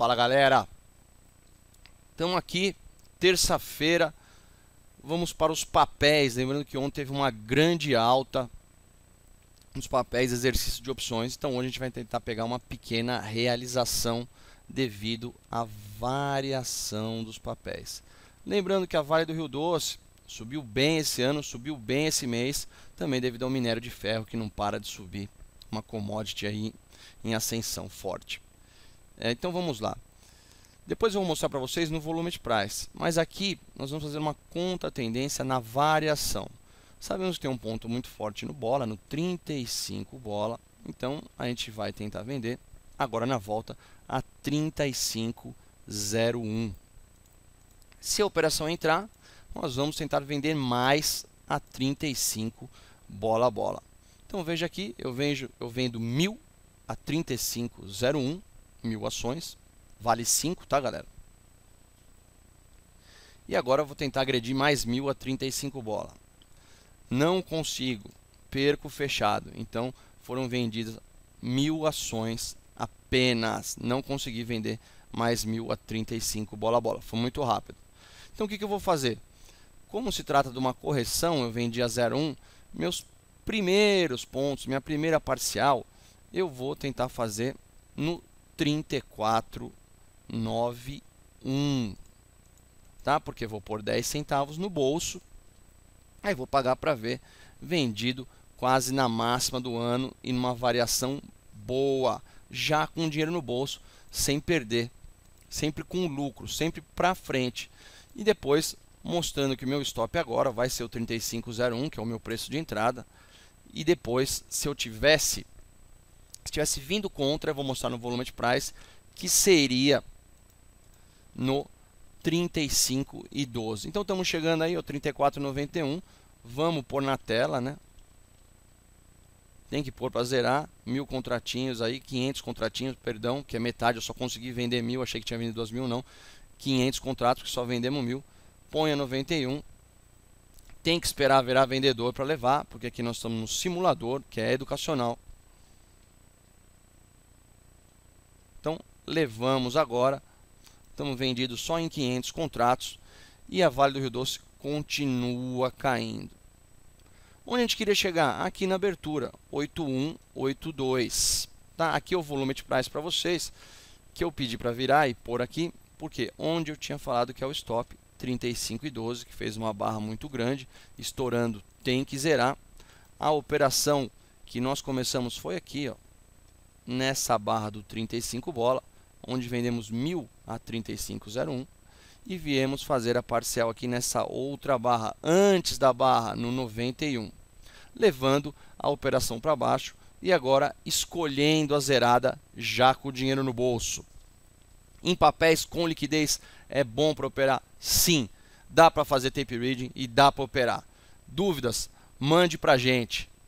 Fala galera! Estamos aqui, terça-feira, vamos para os papéis. Lembrando que ontem teve uma grande alta nos papéis, exercício de opções. Então hoje a gente vai tentar pegar uma pequena realização devido à variação dos papéis. Lembrando que a Vale do Rio Doce subiu bem esse ano, subiu bem esse mês, também devido ao minério de ferro que não para de subir, uma commodity aí em ascensão forte. É, então vamos lá. Depois eu vou mostrar para vocês no volume de price, mas aqui nós vamos fazer uma conta tendência na variação. Sabemos que tem um ponto muito forte no bola, no 35 bola, então a gente vai tentar vender agora na volta a 35,01. Se a operação entrar, nós vamos tentar vender mais a 35 bola a bola. Então veja aqui, eu, vejo, eu vendo 1000 a 35,01 mil ações. Vale 5, tá, galera? E agora eu vou tentar agredir mais mil a 35 bola. Não consigo. Perco fechado. Então foram vendidas mil ações apenas. Não consegui vender mais mil a 35 bola a bola. Foi muito rápido. Então o que, que eu vou fazer? Como se trata de uma correção, eu vendi a 0,1, meus primeiros pontos, minha primeira parcial, eu vou tentar fazer no 34,91, tá? Porque vou pôr 10 centavos no bolso, aí vou pagar para ver vendido quase na máxima do ano e numa variação boa, já com dinheiro no bolso, sem perder, sempre com lucro, sempre para frente. E depois mostrando que o meu stop agora vai ser o 3501, que é o meu preço de entrada. E depois, se eu tivesse se tivesse vindo contra, vou mostrar no volume de price, que seria no 35 e 12. Então estamos chegando aí ao 34,91. Vamos pôr na tela, né? Tem que pôr para zerar mil contratinhos aí, 500 contratinhos, perdão, que é metade. Eu só consegui vender mil, achei que tinha vendido 2 mil, não. 500 contratos, que só vendemos mil. Põe a 91. Tem que esperar virar vendedor para levar, porque aqui nós estamos no simulador, que é educacional. Então, levamos agora, estamos vendidos só em 500 contratos e a Vale do Rio Doce continua caindo. Onde a gente queria chegar? Aqui na abertura, 8182. Tá? Aqui é o volume de price para vocês, que eu pedi para virar e pôr aqui, porque onde eu tinha falado que é o stop, 35,12, que fez uma barra muito grande, estourando, tem que zerar. A operação que nós começamos foi aqui, ó, nessa barra do 35 bola, onde vendemos 1.000 a 35,01 e viemos fazer a parcial aqui nessa outra barra, antes da barra, no 91, levando a operação para baixo e agora escolhendo a zerada já com o dinheiro no bolso. Em papéis com liquidez é bom para operar? Sim, dá para fazer tape reading e dá para operar. Dúvidas? Mande para a gente.